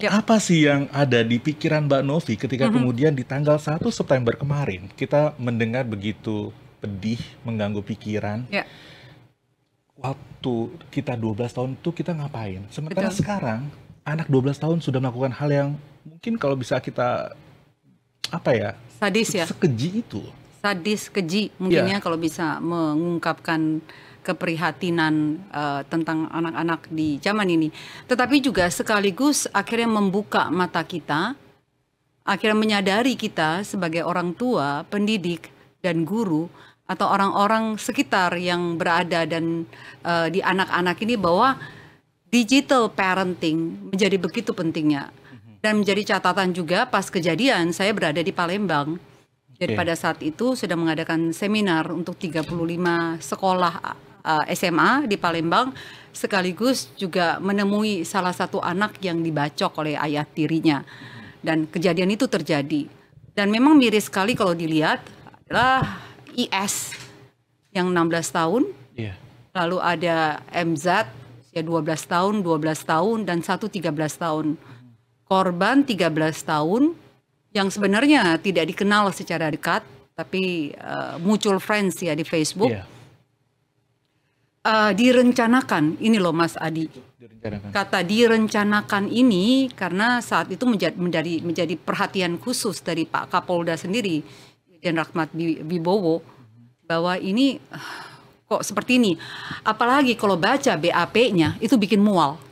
Ya. Apa sih yang ada di pikiran Mbak Novi ketika mm -hmm. kemudian di tanggal 1 September kemarin kita mendengar begitu pedih, mengganggu pikiran. Ya. Waktu kita 12 tahun itu kita ngapain? Sementara Betul. sekarang anak 12 tahun sudah melakukan hal yang mungkin kalau bisa kita apa ya? Sadis ya. Sekeji itu sadis keji mungkin yeah. Ya kalau bisa mengungkapkan keprihatinan uh, tentang anak-anak di zaman ini. Tetapi juga sekaligus akhirnya membuka mata kita, akhirnya menyadari kita sebagai orang tua, pendidik dan guru atau orang-orang sekitar yang berada dan uh, di anak-anak ini bahwa digital parenting menjadi begitu pentingnya. Mhm. Dan menjadi catatan juga pas kejadian saya berada di Palembang jadi pada saat itu sudah mengadakan seminar untuk 35 sekolah uh, SMA di Palembang sekaligus juga menemui salah satu anak yang dibacok oleh ayah tirinya. Dan kejadian itu terjadi. Dan memang miris sekali kalau dilihat adalah IS yang 16 tahun. Yeah. Lalu ada MZ usia 12 tahun, 12 tahun dan satu 13 tahun. Korban 13 tahun, yang sebenarnya tidak dikenal secara dekat tapi uh, eh, muncul friends ya di Facebook. Yeah. Iya. Uh, direncanakan ini loh Mas Adi. Direncanakan. Kata direncanakan ini karena saat itu menjadi menjadi, menjadi perhatian khusus dari Pak Kapolda sendiri dan Rahmat Bibowo bahwa ini eh, kok seperti ini. Apalagi kalau baca BAP-nya itu bikin mual